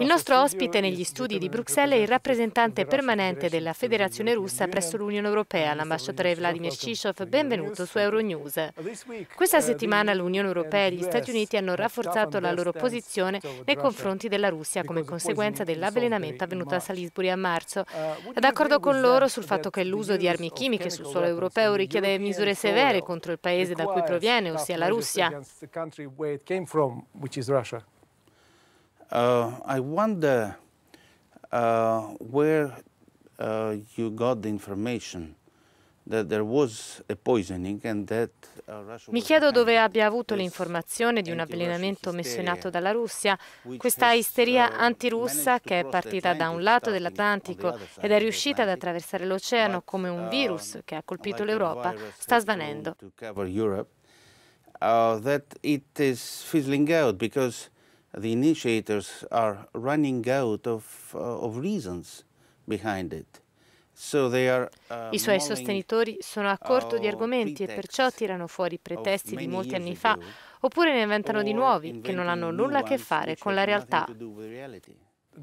Il nostro ospite negli studi di Bruxelles è il rappresentante permanente della Federazione Russa presso l'Unione Europea, l'ambasciatore Vladimir Shishov. Benvenuto su Euronews. Uh, Questa uh, settimana l'Unione Europea e gli Stati Uniti hanno rafforzato la loro posizione nei confronti della Russia come conseguenza dell'avvelenamento avvenuto a Salisbury a marzo. È uh, d'accordo con loro sul fatto che l'uso di armi chimiche sul suolo europeo richiede misure severe contro il paese da cui proviene, ossia la Russia. Uh, I wonder uh, where uh, you got the information that there was a poisoning and that uh, mi chiedo dove abbia avuto l'informazione di un avvelenamento messo in atto dalla Russia, questa isteria uh, antirussa che è partita da un lato dell'Atlantico ed è riuscita ad attraversare l'oceano come un uh, virus che ha colpito l'Europa, sta svanendo. Uh, that it is fizzling out because the initiators are running out of, uh, of reasons behind it. Uh, I suoi sostenitori sono a corto di argomenti e perciò tirano fuori pretesti di molti anni fa oppure ne inventano di nuovi che non hanno nulla a che fare con la realtà.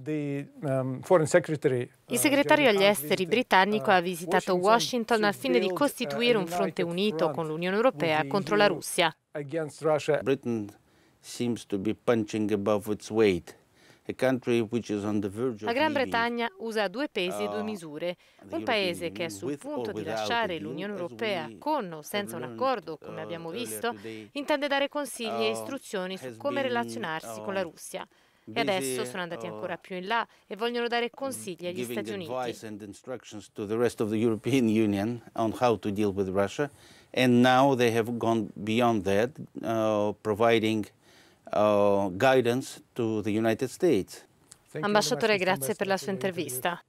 Um, uh, Il segretario agli esteri britannico ha visitato Washington al fine di costituire un fronte unito con l'Unione Europea contro la Russia. Britain seems to be punching above its weight. La Gran Bretagna usa due pesi e due uh, misure. Un paese che è sul punto di lasciare l'Unione Europea con o senza un accordo, come uh, abbiamo visto, intende dare consigli e uh, istruzioni su come relazionarsi con la Russia. E adesso sono andati ancora più in là e vogliono dare mm, consigli agli Stati Uniti. And now they have gone beyond that, uh, providing Uh, guidance to the United States. Ambasciatore, grazie per la sua intervista.